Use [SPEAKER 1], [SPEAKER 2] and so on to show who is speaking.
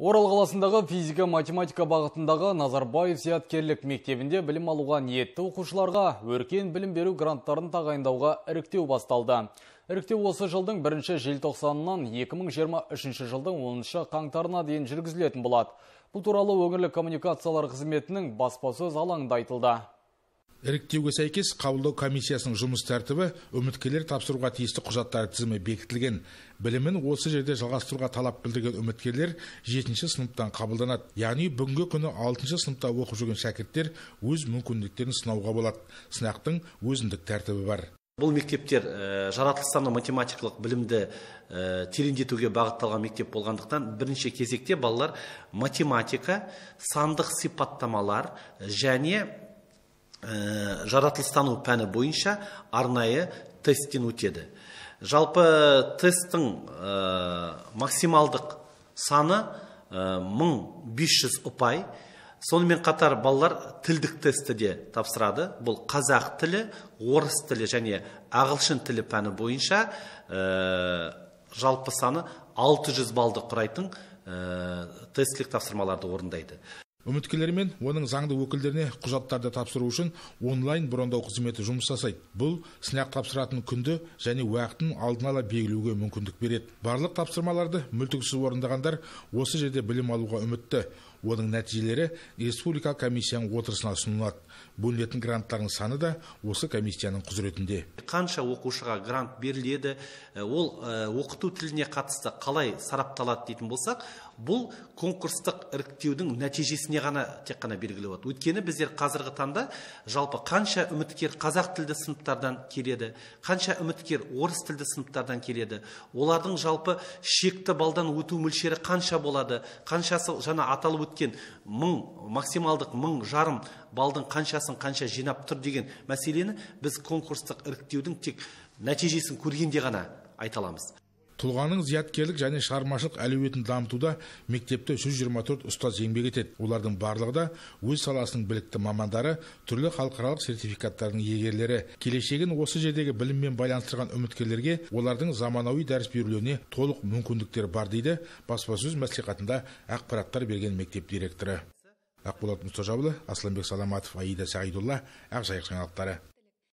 [SPEAKER 1] Орал қаласындағы физика математика бағытындағы Назарбаев зияткерлік мектебінде білім алуға ниетті оқушыларға өркен білім беру гранттарын тағайындауға іріктеу басталды. Іріктеу осы жылдың 1-ші желтоқсанынан 2023 жылдың 10-шы қаңтарына дейін жүргізілетін болады. Бұл туралы өңірлік коммуникациялар қызметінің баспасөз алаңында
[SPEAKER 2] айтылды іріктеуге сәйкес қабылдау комиссиясының жұмыс тәртібі үміткерлер тапсыруға тиісті құжаттар тізімі бекітілген білімін осы жерде жалғастыруға талап білдірген үміткерлер жетінші сыныптан қабылданады яғни бүгінгі күні алтыншы сыныпта оқып жүрген шәкірттер өз мүмкіндіктерін сынауға болады сынақтың өзіндік тәртібі бар
[SPEAKER 3] бұл мектептер ә, э, жаратылыстану математикалық білімді ә, тереңдетуге бағытталған мектеп болғандықтан бірінші кезекте балалар математика сандық сипаттамалар және Э, жаратылыстану пәні бойынша арнайы тесттен өтеді жалпы тесттің э, максималдық саны 1500 э, бес ұпай сонымен қатар балалар тілдік тестті де тапсырады бұл қазақ тілі орыс тілі және ағылшын тілі пәні бойынша жалпы саны 600 балды құрайтын ә,
[SPEAKER 2] тестілік тапсырмаларды орындайды үміткерлер мен оның заңды өкілдеріне құжаттарды тапсыру үшін онлайн брондау қызметі жұмыс жасайды бұл сынақ тапсыратын күнді және уақытын алдын ала белгілеуге мүмкіндік береді барлық тапсырмаларды мүлтіксіз орындағандар осы жерде білім алуға үмітті оның нәтижелері республикалық комиссияның отырысына ұсынылады бөлінетін гранттардың саны да осы комиссияның құзыретінде
[SPEAKER 3] қанша оқушыға грант беріледі ол оқыту тіліне қатысты қалай сарапталады дейтін болсақ бұл конкурстық іріктеудің нәтижесіне ғана тек қана белгілі болады өйткені біздер қазіргі таңда жалпы қанша үміткер қазақ тілді сыныптардан келеді қанша үміткер орыс тілді сыныптардан келеді олардың жалпы шекті балдан өту мөлшері қанша болады қаншасы жаңа аталып өткен мың максималдық мың жарым балдың қаншасын қанша жинап тұр деген мәселені біз конкурстық іріктеудің тек нәтижесін көргенде ғана айта
[SPEAKER 2] аламыз тұлғаның зияткерлік және шығармашылық әлеуетін дамытуда мектепте 124 ұстаз еңбек етеді олардың барлығы да өз саласының білікті мамандары түрлі халықаралық сертификаттардың иегерлері келешегін осы жердегі біліммен байланыстырған үміткерлерге олардың заманауи дәріс берулеріне толық мүмкіндіктер бар дейді баспасөз мәслихатында ақпараттар берген мектеп директоры ақболат мұстажабұлы асланбек саламатов аида сағидулла ақжайық жаңалықтары